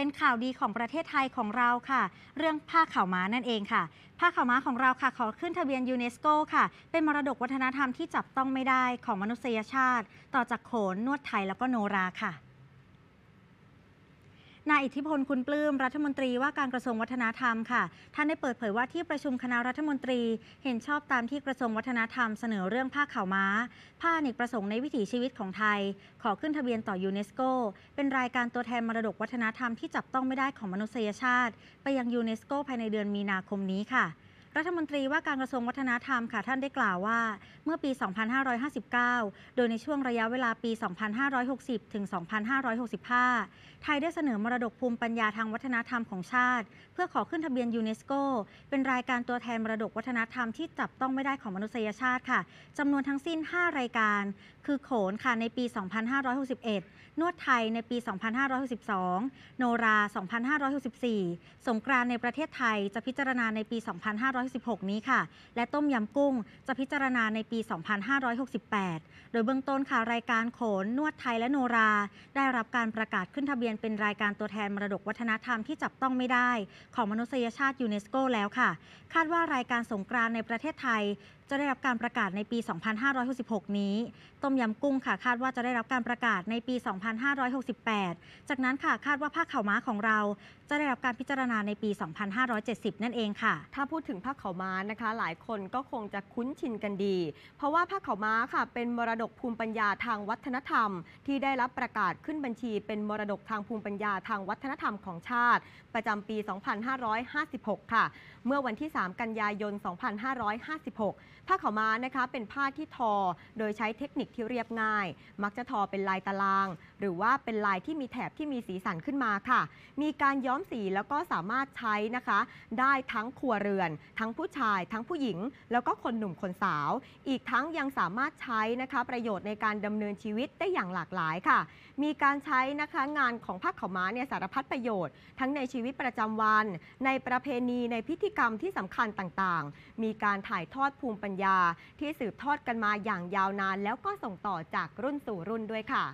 เป็นข่าวดีของประเทศไทยของเราค่ะ เรื่องผ้าข่าวม้านั่นเองค่ะ ผ้าข่าวม้าของเราค่ะขอขึ้นทะเบียนยูเนสโกค่ะ เป็นมรดกวัฒนธรรมที่จับต้องไม่ได้ของมนุษยชาติ ต่อจากโขนนวดไทยแล้วก็โนราค่ะนายอิทธิพล คุณปลื้ม รัฐมนตรีว่าการกระทรวงวัฒนธรรมค่ะ ท่านได้เปิดเผยว่าที่ประชุมคณะรัฐมนตรี เห็นชอบตามที่กระทรวงวัฒนธรรมเสนอเรื่องผ้าข่าวม้า ผ้าอเนกประสงค์ในวิถีชีวิตของไทย ขอขึ้นทะเบียนต่อยูเนสโก เป็นรายการตัวแทนมรดกวัฒนธรรมที่จับต้องไม่ได้ของมนุษยชาติ ไปยังยูเนสโกภายในเดือนมีนาคมนี้ค่ะรัฐมนตรีว่าการกระทรวงวัฒนธรรมค่ะ ท่านได้กล่าวว่า เมื่อปี 2559 โดยในช่วงระยะเวลาปี 2560 ถึง 2565 ไทยได้เสนอมรดกภูมิปัญญาทางวัฒนธรรมของชาติ เพื่อขอขึ้นทะเบียนยูเนสโกเป็นรายการตัวแทนมรดกวัฒนธรรมที่จับต้องไม่ได้ของมนุษยชาติค่ะ จำนวนทั้งสิ้น 5 รายการ คือโขนค่ะ ในปี 2561 นวดไทยในปี 2562 โนรา 2564 สงกรานในประเทศไทยจะพิจารณาในปี 2500 2516นี้ค่ะ และต้มยำกุ้งจะพิจารณาในปี 2568 โดยเบื้องต้นค่ะรายการโขนนวดไทยและโนรา ได้รับการประกาศขึ้นทะเบียนเป็นรายการตัวแทนมรดกวัฒนธรรมที่จับต้องไม่ได้ ของมนุษยชาติยูเนสโกแล้วค่ะ คาดว่ารายการสงกรานในประเทศไทยจะได้รับการประกาศในปี 2566 นี้ ต้มยำกุ้งค่ะ คาดว่าจะได้รับการประกาศในปี 2568 จากนั้นค่ะ คาดว่าผ้าข่าวม้าของเรา จะได้รับการพิจารณาในปี 2570 นั่นเองค่ะ ถ้าพูดถึงผ้าข่าวม้านะคะ หลายคนก็คงจะคุ้นชินกันดี เพราะว่าผ้าข่าวม้าค่ะ เป็นมรดกภูมิปัญญาทางวัฒนธรรม ที่ได้รับประกาศขึ้นบัญชี เป็นมรดกทางภูมิปัญญาทางวัฒนธรรมของชาติ ประจำปี 2556 ค่ะ เมื่อวันที่ 3 กันยายน 2556ผ้าขาวม้านะคะเป็นผ้าที่ทอโดยใช้เทคนิคที่เรียบง่าย มักจะทอเป็นลายตาราง หรือว่าเป็นลายที่มีแถบที่มีสีสันขึ้นมาค่ะ มีการย้อมสีแล้วก็สามารถใช้นะคะได้ทั้งครัวเรือน ทั้งผู้ชาย ทั้งผู้หญิงแล้วก็คนหนุ่มคนสาว อีกทั้งยังสามารถใช้นะคะประโยชน์ในการดำเนินชีวิตได้อย่างหลากหลายค่ะ มีการใช้นะคะงานของผ้าขาวม้าเนี่ยสารพัดประโยชน์ทั้งในชีวิตประจำวัน ในประเพณีในพิธีกรรมที่สำคัญต่างๆ มีการถ่ายทอดภูมิปัญญญาที่สืบทอดกันมาอย่างยาวนานแล้วก็ส่งต่อจากรุ่นสู่รุ่นด้วยค่ะ